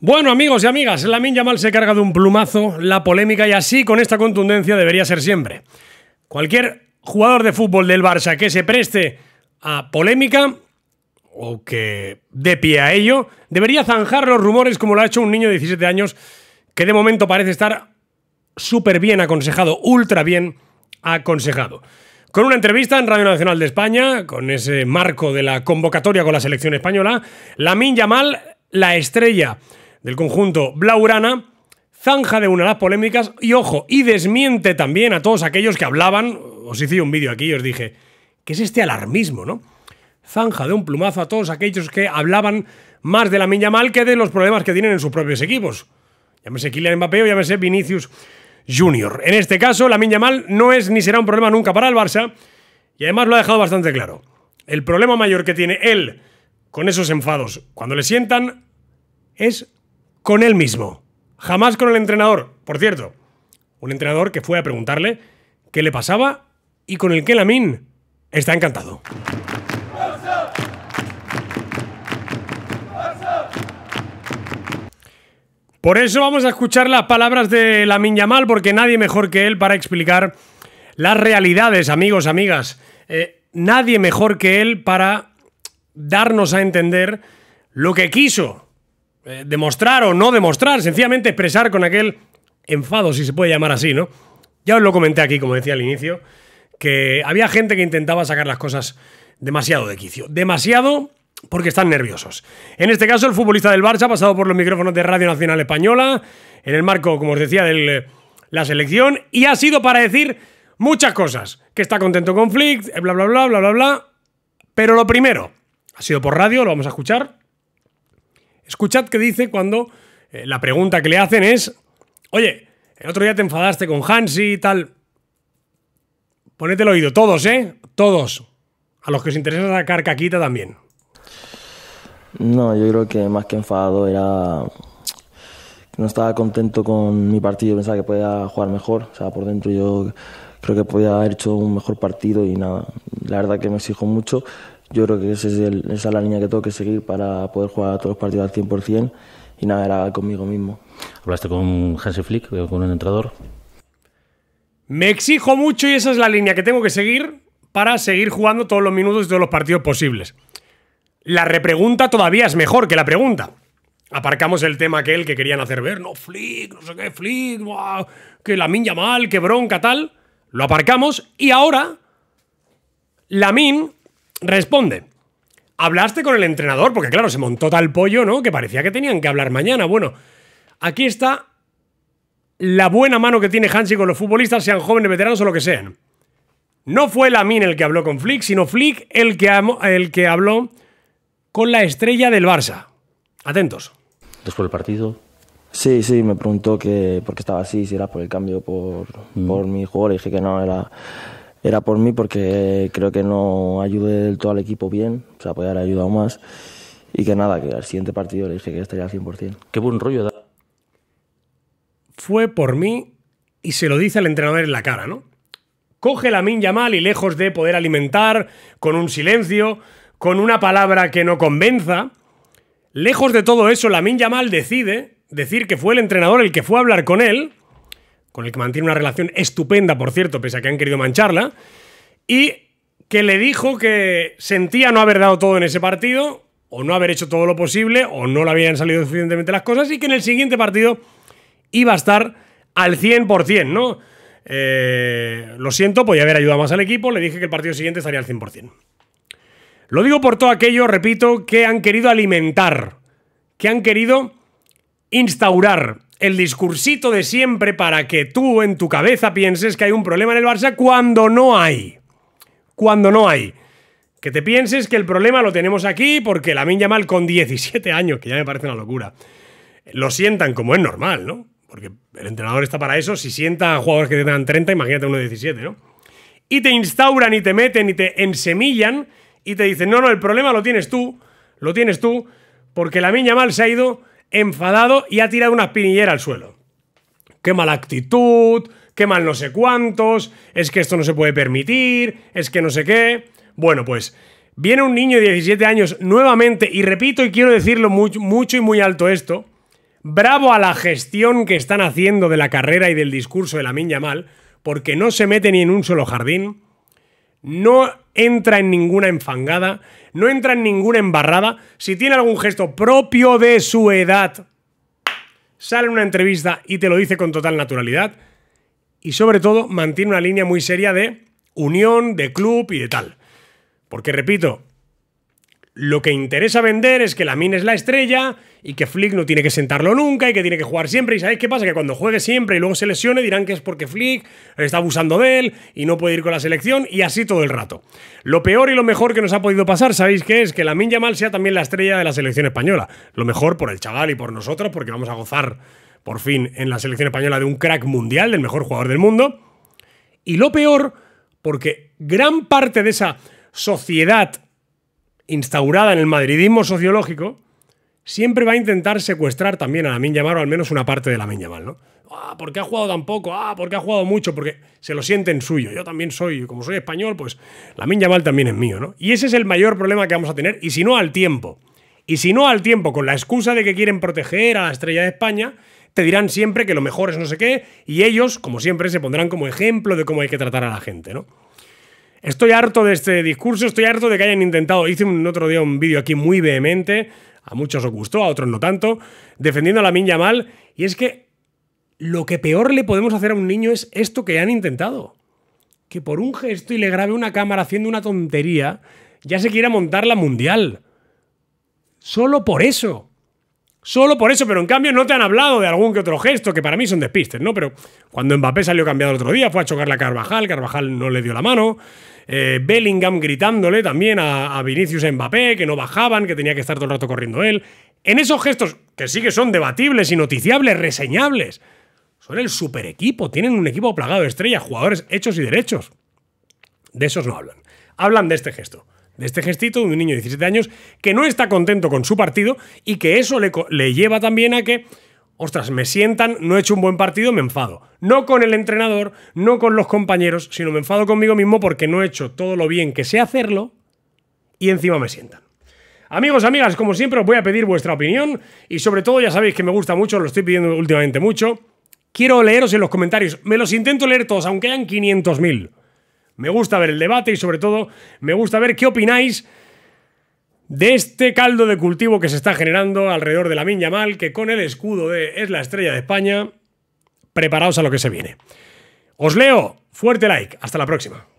Bueno, amigos y amigas, la Yamal se carga de un plumazo la polémica y así con esta contundencia debería ser siempre. Cualquier jugador de fútbol del Barça que se preste a polémica o que dé pie a ello, debería zanjar los rumores como lo ha hecho un niño de 17 años que de momento parece estar súper bien aconsejado, ultra bien aconsejado. Con una entrevista en Radio Nacional de España, con ese marco de la convocatoria con la selección española, la Yamal, la estrella del conjunto Blaurana zanja de una de las polémicas y ojo, y desmiente también a todos aquellos que hablaban, os hice un vídeo aquí y os dije, que es este alarmismo, no? Zanja de un plumazo a todos aquellos que hablaban más de la Minya Mal que de los problemas que tienen en sus propios equipos. Llámese Kylian Mbappé o llámese Vinicius Junior. En este caso, la Minya Mal no es ni será un problema nunca para el Barça y además lo ha dejado bastante claro. El problema mayor que tiene él con esos enfados cuando le sientan es con él mismo. Jamás con el entrenador, por cierto. Un entrenador que fue a preguntarle qué le pasaba y con el que Lamin está encantado. Por eso vamos a escuchar las palabras de Lamin Yamal, porque nadie mejor que él para explicar las realidades, amigos, amigas. Eh, nadie mejor que él para darnos a entender lo que quiso eh, demostrar o no demostrar, sencillamente expresar con aquel enfado, si se puede llamar así, ¿no? Ya os lo comenté aquí, como decía al inicio, que había gente que intentaba sacar las cosas demasiado de quicio. Demasiado porque están nerviosos. En este caso, el futbolista del Barça ha pasado por los micrófonos de Radio Nacional Española, en el marco, como os decía, de eh, la selección, y ha sido para decir muchas cosas. Que está contento con Flick, eh, bla, bla, bla, bla, bla, bla. Pero lo primero, ha sido por radio, lo vamos a escuchar. Escuchad qué dice cuando eh, la pregunta que le hacen es, oye, el otro día te enfadaste con Hansi y tal. Ponete el oído, todos, ¿eh? Todos. A los que os interesa sacar caquita también. No, yo creo que más que enfadado era no estaba contento con mi partido, pensaba que podía jugar mejor, o sea, por dentro yo creo que podía haber hecho un mejor partido y nada, la verdad que me exijo mucho yo creo que ese esa es la línea que tengo que seguir para poder jugar todos los partidos al 100% y nada, era conmigo mismo. ¿Hablaste con Jesse Flick, con un entrenador? Me exijo mucho y esa es la línea que tengo que seguir para seguir jugando todos los minutos y todos los partidos posibles. La repregunta todavía es mejor que la pregunta. Aparcamos el tema aquel que querían hacer ver, no Flick, no sé qué, Flick, que la min ya mal, que bronca, tal. Lo aparcamos y ahora La Lamin Responde. ¿Hablaste con el entrenador? Porque claro, se montó tal pollo, ¿no? Que parecía que tenían que hablar mañana. Bueno, aquí está la buena mano que tiene Hansi con los futbolistas, sean jóvenes, veteranos o lo que sean. No fue Lamin el que habló con Flick, sino Flick el que, el que habló con la estrella del Barça. Atentos. Después del partido. Sí, sí, me preguntó que por qué estaba así, si era por el cambio por, mm. por mi jugador. Y dije que no, era era por mí porque creo que no ayudé del todo al equipo bien, o sea, podía haber ayudado más. Y que nada, que al siguiente partido le dije que estaría al 100%. Qué buen rollo da. Fue por mí y se lo dice al entrenador en la cara, ¿no? Coge la minya mal y lejos de poder alimentar, con un silencio, con una palabra que no convenza, lejos de todo eso, la minya mal decide decir que fue el entrenador el que fue a hablar con él con el que mantiene una relación estupenda, por cierto, pese a que han querido mancharla, y que le dijo que sentía no haber dado todo en ese partido, o no haber hecho todo lo posible, o no le habían salido suficientemente las cosas, y que en el siguiente partido iba a estar al 100%, ¿no? Eh, lo siento, podía haber ayudado más al equipo, le dije que el partido siguiente estaría al 100%. Lo digo por todo aquello, repito, que han querido alimentar, que han querido instaurar el discursito de siempre para que tú en tu cabeza pienses que hay un problema en el Barça cuando no hay. Cuando no hay. Que te pienses que el problema lo tenemos aquí porque la Min mal con 17 años, que ya me parece una locura, lo sientan como es normal, ¿no? Porque el entrenador está para eso. Si sienta a jugadores que tengan 30, imagínate uno de 17, ¿no? Y te instauran y te meten y te ensemillan y te dicen, no, no, el problema lo tienes tú, lo tienes tú, porque la Min mal se ha ido enfadado y ha tirado una espinillera al suelo. Qué mala actitud, qué mal no sé cuántos, es que esto no se puede permitir, es que no sé qué. Bueno, pues viene un niño de 17 años nuevamente, y repito y quiero decirlo mucho y muy alto esto, bravo a la gestión que están haciendo de la carrera y del discurso de la Mal! porque no se mete ni en un solo jardín, no entra en ninguna enfangada, no entra en ninguna embarrada. Si tiene algún gesto propio de su edad, sale una entrevista y te lo dice con total naturalidad. Y sobre todo, mantiene una línea muy seria de unión, de club y de tal. Porque repito, lo que interesa vender es que la mina es la estrella y que Flick no tiene que sentarlo nunca y que tiene que jugar siempre. ¿Y sabéis qué pasa? Que cuando juegue siempre y luego se lesione dirán que es porque Flick está abusando de él y no puede ir con la selección y así todo el rato. Lo peor y lo mejor que nos ha podido pasar, ¿sabéis qué es? Que la Min Yamal sea también la estrella de la selección española. Lo mejor por el chaval y por nosotros porque vamos a gozar por fin en la selección española de un crack mundial, del mejor jugador del mundo. Y lo peor porque gran parte de esa sociedad instaurada en el madridismo sociológico, siempre va a intentar secuestrar también a la Minyamal o al menos una parte de la Minyamal, ¿no? Ah, ¿por qué ha jugado tan poco? Ah, ¿por qué ha jugado mucho? Porque se lo sienten suyo. Yo también soy, como soy español, pues la Minyamal también es mío, ¿no? Y ese es el mayor problema que vamos a tener, y si no al tiempo. Y si no al tiempo, con la excusa de que quieren proteger a la estrella de España, te dirán siempre que lo mejor es no sé qué, y ellos, como siempre, se pondrán como ejemplo de cómo hay que tratar a la gente, ¿no? Estoy harto de este discurso, estoy harto de que hayan intentado. Hice un otro día un vídeo aquí muy vehemente, a muchos os gustó, a otros no tanto, defendiendo a la Minya mal. Y es que lo que peor le podemos hacer a un niño es esto que han intentado. Que por un gesto y le grabe una cámara haciendo una tontería, ya se quiera montar la mundial. Solo por eso. Solo por eso, pero en cambio no te han hablado de algún que otro gesto, que para mí son despistes, ¿no? Pero cuando Mbappé salió cambiado el otro día, fue a chocarle a Carvajal, Carvajal no le dio la mano. Eh, Bellingham gritándole también a, Vinicius Mbappé, que no bajaban, que tenía que estar todo el rato corriendo él. En esos gestos, que sí que son debatibles y noticiables, reseñables, son el super equipo, tienen un equipo plagado de estrellas, jugadores hechos y derechos. De esos no hablan. Hablan de este gesto de este gestito de un niño de 17 años que no está contento con su partido y que eso le, lleva también a que, ostras, me sientan, no he hecho un buen partido, me enfado. No con el entrenador, no con los compañeros, sino me enfado conmigo mismo porque no he hecho todo lo bien que sé hacerlo y encima me sientan. Amigos, amigas, como siempre os voy a pedir vuestra opinión y sobre todo ya sabéis que me gusta mucho, lo estoy pidiendo últimamente mucho. Quiero leeros en los comentarios, me los intento leer todos, aunque hayan 500.000. Me gusta ver el debate y sobre todo me gusta ver qué opináis de este caldo de cultivo que se está generando alrededor de la mal que con el escudo de es la estrella de España, preparaos a lo que se viene. Os leo, fuerte like, hasta la próxima.